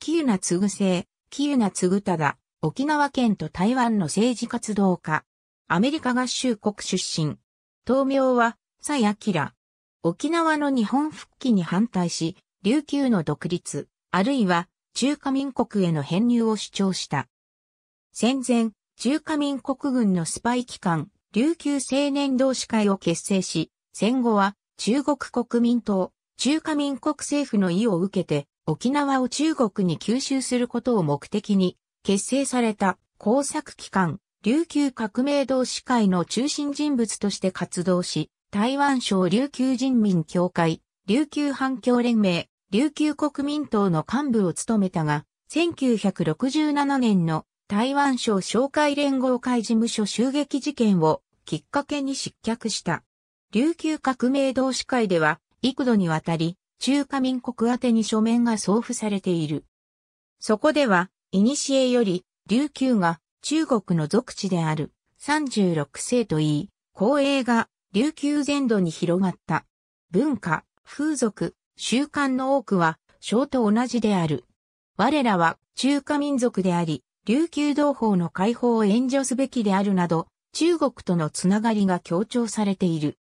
喜友名継生、喜友名継忠、沖縄県と台湾の政治活動家。アメリカ合衆国出身。東名は、佐明。沖縄の日本復帰に反対し、琉球の独立、あるいは中華民国への編入を主張した。戦前、中華民国軍のスパイ機関、琉球青年同士会を結成し、戦後は中国国民党、中華民国政府の意を受けて、沖縄を中国に吸収することを目的に結成された工作機関、琉球革命同士会の中心人物として活動し、台湾省琉球人民協会、琉球反共連盟、琉球国民党の幹部を務めたが、1967年の台湾省紹介連合会事務所襲撃事件をきっかけに失脚した。琉球革命同士会では幾度にわたり中華民国宛に書面が送付されている。そこでは、古より、琉球が中国の属地である36世といい、公営が琉球全土に広がった。文化、風俗、習慣の多くは、小と同じである。我らは中華民族であり、琉球同胞の解放を援助すべきであるなど、中国とのつながりが強調されている。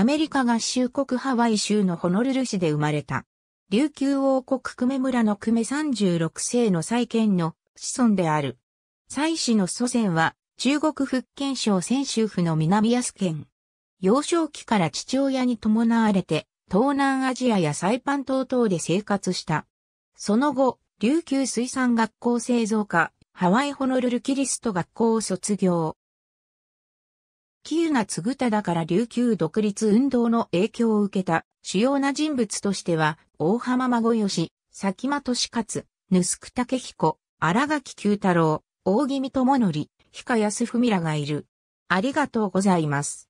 アメリカ合衆国ハワイ州のホノルル市で生まれた。琉球王国久米村の久米36世の再建の子孫である。蔡氏の祖先は中国福建省泉州府の南安県。幼少期から父親に伴われて東南アジアやサイパン島等で生活した。その後、琉球水産学校製造科、ハワイホノルルキリスト学校を卒業。喜友名嗣忠から琉球独立運動の影響を受けた主要な人物としては、大浜孫義、佐喜間利勝、タケヒ彦、荒垣九太郎、大宜味智則、彦康文らがいる。ありがとうございます。